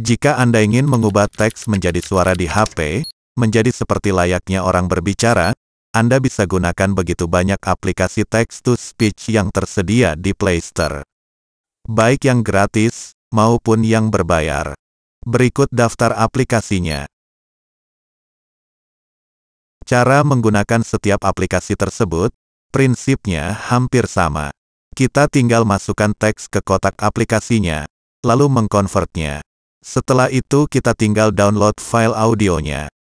Jika Anda ingin mengubah teks menjadi suara di HP, menjadi seperti layaknya orang berbicara, Anda bisa gunakan begitu banyak aplikasi text-to-speech yang tersedia di Play Store. Baik yang gratis, maupun yang berbayar. Berikut daftar aplikasinya. Cara menggunakan setiap aplikasi tersebut, prinsipnya hampir sama. Kita tinggal masukkan teks ke kotak aplikasinya, lalu mengkonvertnya. Setelah itu kita tinggal download file audionya.